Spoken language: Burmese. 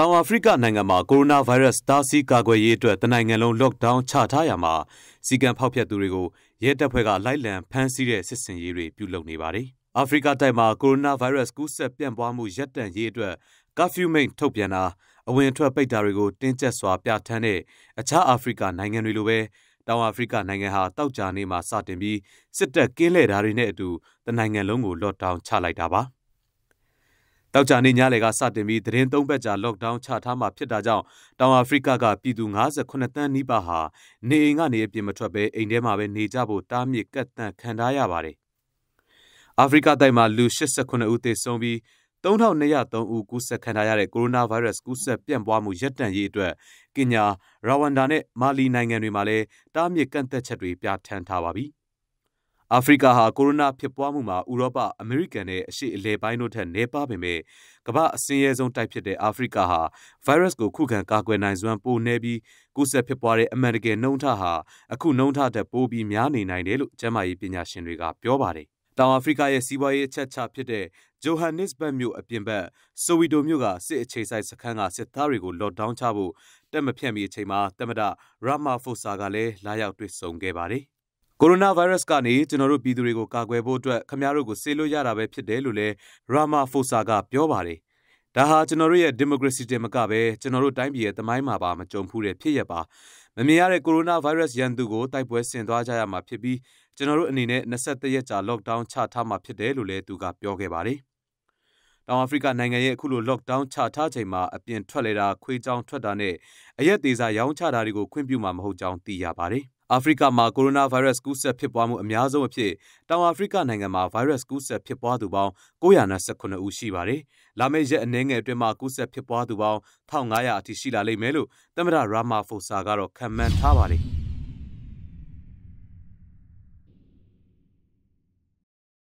တောင်အာဖရိကနိုင်ငံမှာကိုရိုနာဗိုင်းရပ်စ်တားဆီးကာကွယ်ရေးအတွက်တနိုင်ငံလုံး lockdown ချထားရမှာစီကံဖောက်ဖျက်သူတွေကိုရဲတပ်ဖွဲ့ကလိုက်လံဖမ်းဆီးတဲ့စစ်ဆင်ရေးတွေပြုလုပ်နေပါတယ်။အာဖရိကတိုက်မှာကိုရိုနာဗိုင်းရပ်စ်ကူးစက်ပြန့်ပွားမှုရပ်တန့်ရေးအတွက် curfew မိန့်ထုတ်ပြန်တာအဝင်အထွက်ပိတ်တာတွေကိုတင်းကျပ်စွာပြဋ္ဌာန်းတဲ့အခြားအာဖရိကနိုင်ငံတွေလိုပဲတောင်အာဖရိကနိုင်ငံဟာတောက်ကြနေမှာစတင်ပြီးစစ်တပ်ကင်းလှည့်တာတွေနဲ့အတူတနိုင်ငံလုံးကိုလော့ဒေါင်းချလိုက်တာပါ။တောက်ကြနေ့ညလယ်ကစတင်ပြီးသတင်းသုံးပတ်ကြာ lockdown ချထားမှာဖြစ်တာကြောင့်တောင်အာဖရိကကပြည်သူ58တန်းနီးပါးဟာနေအိမ်ကနေအပြင်မထွက်ဘဲအိမ်ထဲမှာပဲနေကြဖို့တားမြစ်ကတ်သန့်ခံထားရပါတယ်။အာဖရိကတိုက်မှာလူ89ဦးသေဆုံးပြီး3203ဦးကူးစက်ခံထားရတဲ့ကိုရိုနာဗိုင်းရပ်စ်ကူးစက်ပြန့်ပွားမှုရပ်တန့်ရေးအတွက်ကင်ညာ၊ရဝမ်ဒါနဲ့မာလီနိုင်ငံတွေမှာလည်းတားမြစ်ကန့်သက်ချက်တွေပြဋ္ဌာန်းထားပါပြီ။အာဖရိကဟာကိုရိုနာဖြစ်ပွားမှုမှာဥရောပအမေရိကန်နဲ့အရှေ့အလယ်ပိုင်းတို့ထက်နည်းပါးပေမဲ့ကမ္ဘာအဆင်းရဲဆုံးတိုက်ဖြစ်တဲ့အာဖရိကဟာဗိုင်းရပ်စ်ကိုခုခံကာကွယ်နိုင်စွမ်းပိုနည်းပြီးကူးစက်ဖြစ်ပွားတဲ့အမေရိကန်နှုံထဟာအခုနှုံထတဲ့ပိုပြီးများနေနိုင်တယ်လို့ကျန်းမာရေးပညာရှင်တွေကပြောပါတယ်တောင်အာဖရိကရဲ့စီးပွားရေးအချက်အချဖြစ်တဲ့ဂျိုဟန်နစ်ဘတ်မြို့အပြင်ဘက်ဆိုဗီတိုမြို့ကစစ်အခြေဆိုင်စခန်းကစစ်သားတွေကိုလော့ဒောင်းချဖို့တက်မဖြန့်မီအချိန်မှာတက်မဒရာမာဖိုဆာကလည်းလာရောက်တွေ့ဆုံခဲ့ပါတယ်။ကိုရိုနာဗိုင်းရပ်စ်ကနေကျွန်တော်တို့ပြည်သူတွေကိုကာကွယ်ဖို့အတွက်ခမရတို့ကိုစေလို့ရတာပဲဖြစ်တယ်လို့လည်းရာမာဖိုဆာကပြောပါတယ်။ဒါဟာကျွန်တော်တို့ရဲ့ဒီမိုကရေစီတင်မကပဲကျွန်တော်တို့တိုင်းပြည်ရဲ့သမိုင်းမှာပါမကြုံဖူးတဲ့ဖြစ်ရပ်ပါ။မမြင်ရတဲ့ကိုရိုနာဗိုင်းရပ်စ်ရန်သူကိုတိုက်ပွဲဆင်သွားကြရမှာဖြစ်ပြီးကျွန်တော်တို့အနေနဲ့23ရက်ကြာလော့ကဒေါင်းချထားမှာဖြစ်တယ်လို့လည်းသူကပြောခဲ့ပါတယ်။တောင်အာဖရိကနိုင်ငံရဲ့အခုလို lockdown ချထားချိန်မှာအပြင်ထွက်လေတာခွေးကြောင်ထွက်တာနဲ့အရက်သေးစားရောင်းချတာတွေကိုခွင့်ပြုမှာမဟုတ်ကြောင်းသိရပါတယ်။အာဖရိကမှာကိုရိုနာဗိုင်းရပ်စ်ကူးစက်ဖြစ်ပွားမှုအများဆုံးအဖြစ်တောင်အာဖရိကနိုင်ငံမှာဗိုင်းရပ်စ်ကူးစက်ဖြစ်ပွားသူပေါင်း929ဦးရှိပါတယ်။လာမယ့်ရက်အနည်းငယ်အတွင်းမှာကူးစက်ဖြစ်ပွားသူပေါင်း1500အထိရှိလာလိမ့်မယ်လို့သမ္မတရာမာဖိုဆာကတော့ခန့်မှန်းထားပါတယ်။